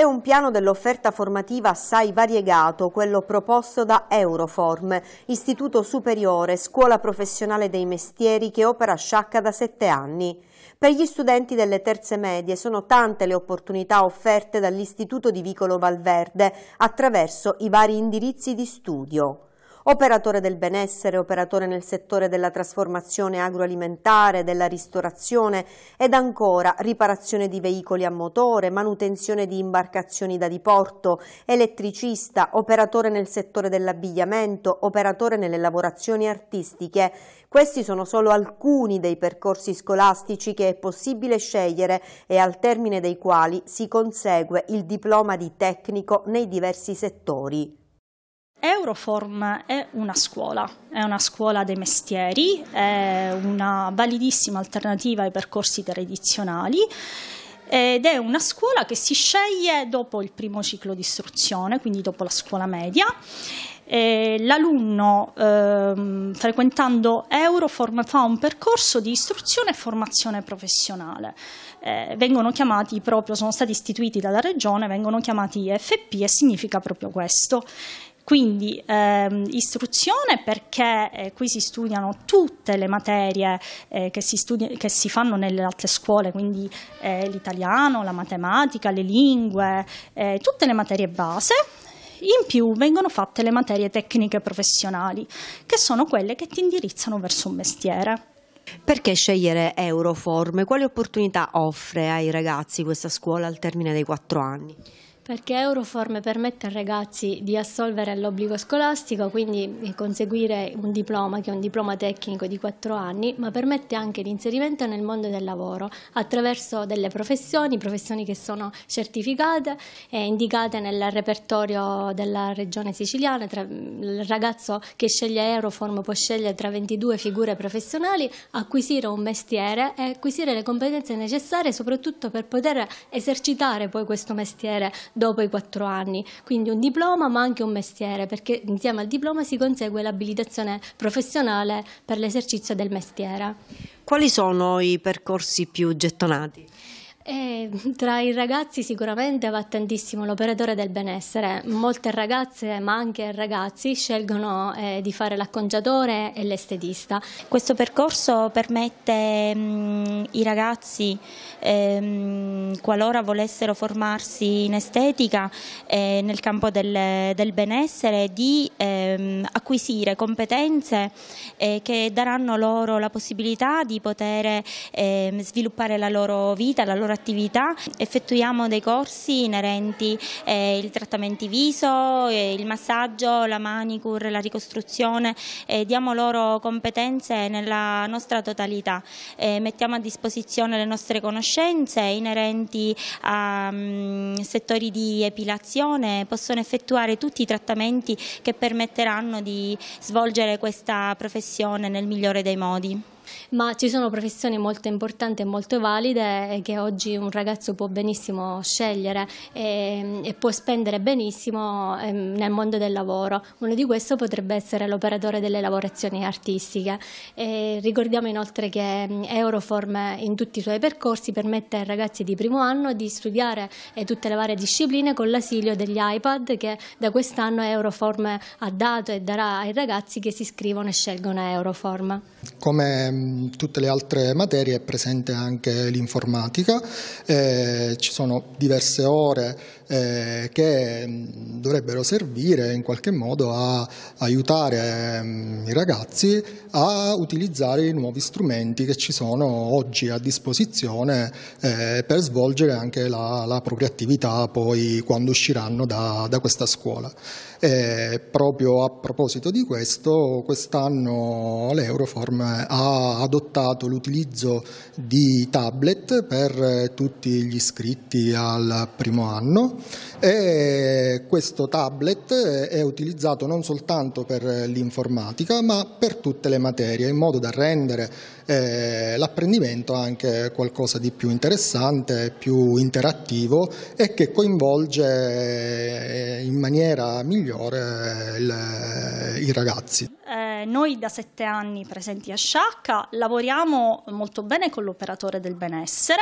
È un piano dell'offerta formativa assai variegato, quello proposto da Euroform, istituto superiore, scuola professionale dei mestieri che opera a Sciacca da sette anni. Per gli studenti delle terze medie sono tante le opportunità offerte dall'Istituto di Vicolo Valverde attraverso i vari indirizzi di studio operatore del benessere, operatore nel settore della trasformazione agroalimentare, della ristorazione ed ancora riparazione di veicoli a motore, manutenzione di imbarcazioni da diporto, elettricista, operatore nel settore dell'abbigliamento, operatore nelle lavorazioni artistiche. Questi sono solo alcuni dei percorsi scolastici che è possibile scegliere e al termine dei quali si consegue il diploma di tecnico nei diversi settori. Euroform è una scuola, è una scuola dei mestieri, è una validissima alternativa ai percorsi tradizionali ed è una scuola che si sceglie dopo il primo ciclo di istruzione, quindi dopo la scuola media. l'alunno ehm, frequentando Euroform fa un percorso di istruzione e formazione professionale. Eh, vengono chiamati proprio, sono stati istituiti dalla regione, vengono chiamati FP e significa proprio questo. Quindi ehm, istruzione perché eh, qui si studiano tutte le materie eh, che, si studi- che, si fanno nelle altre scuole, quindi eh, l'italiano, la matematica, le lingue, eh, tutte le materie base. In più vengono fatte le materie tecniche professionali, che sono quelle che ti indirizzano verso un mestiere. Perché scegliere Euroform? Quali opportunità offre ai ragazzi questa scuola al termine dei quattro anni? Perché Euroform permette ai ragazzi di assolvere l'obbligo scolastico, quindi eh, conseguire un diploma, che è un diploma tecnico di 4 anni, ma permette anche l'inserimento nel mondo del lavoro attraverso delle professioni, professioni che sono certificate e indicate nel repertorio della regione siciliana. il ragazzo che sceglie Euroform può scegliere tra 22 figure professionali, acquisire un mestiere e acquisire le competenze necessarie soprattutto per poter esercitare poi questo mestiere dopo i quattro anni. Quindi un diploma ma anche un mestiere perché insieme al diploma si consegue l'abilitazione professionale per l'esercizio del mestiere. Quali sono i percorsi più gettonati? E tra i ragazzi sicuramente va tantissimo l'operatore del benessere. Molte ragazze, ma anche ragazzi, scelgono eh, di fare l'acconciatore e l'estetista. Questo percorso permette mh, mm, i ragazzi, ehm, qualora volessero formarsi in estetica eh, nel campo del, del benessere, di ehm, acquisire competenze eh, che daranno loro la possibilità di poter ehm, sviluppare la loro vita, la loro attività effettuiamo dei corsi inerenti eh, i trattamenti viso, eh, il massaggio, la manicure, la ricostruzione, eh, diamo loro competenze nella nostra totalità, eh, mettiamo a disposizione le nostre conoscenze inerenti a mh, mm, settori di epilazione, possono effettuare tutti i trattamenti che permetteranno di svolgere questa professione nel migliore dei modi ma ci sono professioni molto importanti e molto valide che oggi un ragazzo può benissimo scegliere e, e può spendere benissimo ehm, nel mondo del lavoro. Uno di questi potrebbe essere l'operatore delle lavorazioni artistiche. E ricordiamo inoltre che ehm, Euroform in tutti i suoi percorsi permette ai ragazzi di primo anno di studiare eh, tutte le varie discipline con l'assilio degli iPad che da quest'anno Euroform ha dato e darà ai ragazzi che si iscrivono e scelgono Euroform. Come tutte le altre materie è presente anche l'informatica, eh, ci sono diverse ore eh, che mm, dovrebbero servire in qualche modo a aiutare eh, i ragazzi a utilizzare i nuovi strumenti che ci sono oggi a disposizione eh, per svolgere anche la, la, propria attività poi quando usciranno da, da questa scuola. Eh, proprio a proposito di questo, quest'anno l'Euroform ha adottato l'utilizzo di tablet per eh, tutti gli iscritti al primo anno e questo tablet eh, è utilizzato non soltanto per eh, l'informatica ma per tutte le materie in modo da rendere eh, l'apprendimento anche qualcosa di più interessante, più interattivo e che coinvolge in maniera migliore il, i ragazzi eh, noi da sette anni presenti a Sciacca lavoriamo molto bene con l'operatore del benessere,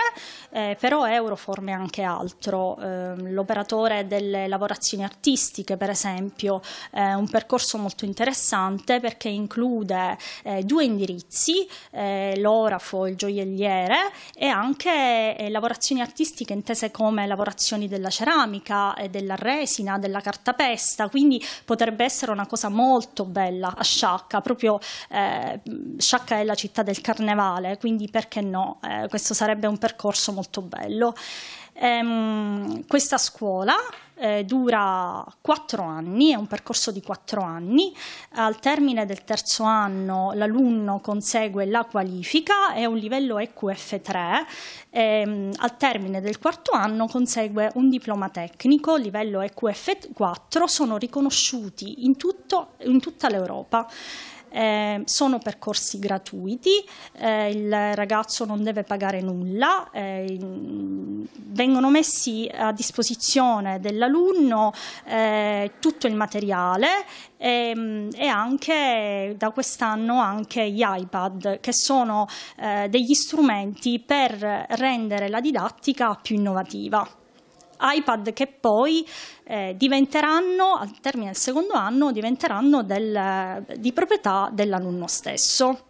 eh, però Euroform è anche altro, eh, l'operatore delle lavorazioni artistiche per esempio, è un percorso molto interessante perché include eh, due indirizzi, eh, l'orafo, il gioielliere e anche eh, lavorazioni artistiche intese come lavorazioni della ceramica, della resina, della cartapesta, quindi potrebbe essere una cosa molto bella a Sciacca Sciacca, proprio eh, Sciacca è la città del carnevale, quindi perché no? Eh, questo sarebbe un percorso molto bello. Ehm, questa scuola eh, dura quattro anni, è un percorso di quattro anni. Al termine del terzo anno l'alunno consegue la qualifica, è un livello EQF3. Ehm, al termine del quarto anno consegue un diploma tecnico, livello EQF4, sono riconosciuti in, tutto, in tutta l'Europa. Eh, sono percorsi gratuiti, eh, il ragazzo non deve pagare nulla, eh, vengono messi a disposizione dell'alunno eh, tutto il materiale e, ehm, e anche da quest'anno anche gli iPad che sono eh, degli strumenti per rendere la didattica più innovativa iPad che poi eh, diventeranno, al termine del secondo anno, diventeranno del, di proprietà dell'alunno stesso.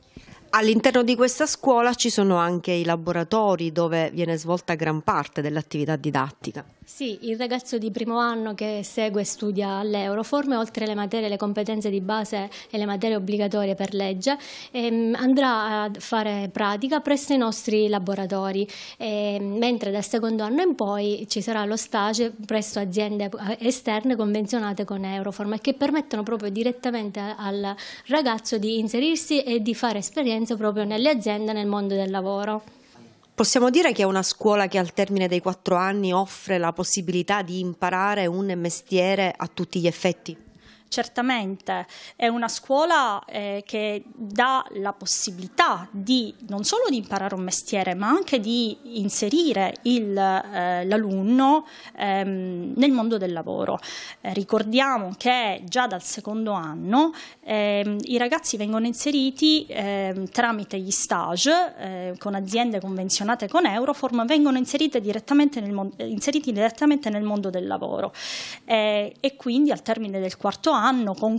All'interno di questa scuola ci sono anche i laboratori dove viene svolta gran parte dell'attività didattica. Sì, il ragazzo di primo anno che segue e studia all'Euroform, oltre le materie, le competenze di base e le materie obbligatorie per legge, ehm, andrà a fare pratica presso i nostri laboratori, ehm, mentre dal secondo anno in poi ci sarà lo stage presso aziende eh, esterne convenzionate con Euroform e che permettono proprio direttamente al ragazzo di inserirsi e di fare esperienza proprio nelle aziende nel mondo del lavoro. Possiamo dire che è una scuola che al termine dei quattro anni offre la possibilità di imparare un mestiere a tutti gli effetti? certamente è una scuola eh, che dà la possibilità di non solo di imparare un mestiere, ma anche di inserire eh, l'alunno ehm, nel mondo del lavoro. Eh, ricordiamo che già dal secondo anno ehm, i ragazzi vengono inseriti ehm, tramite gli stage eh, con aziende convenzionate con Euroform, vengono inseriti direttamente nel, inseriti direttamente nel mondo del lavoro e quindi al termine del quarto anno hanno con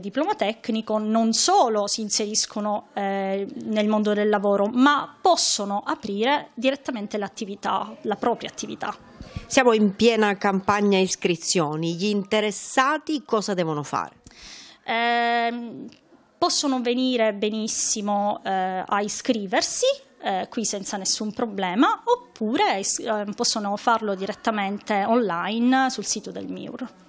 diploma tecnico non solo si inseriscono eh, nel mondo del lavoro, ma possono aprire direttamente l'attività, la propria attività. Siamo in piena campagna iscrizioni, gli interessati cosa devono fare? Eh, possono venire benissimo eh, a iscriversi eh, qui senza nessun problema oppure eh, possono farlo direttamente online sul sito del MIUR.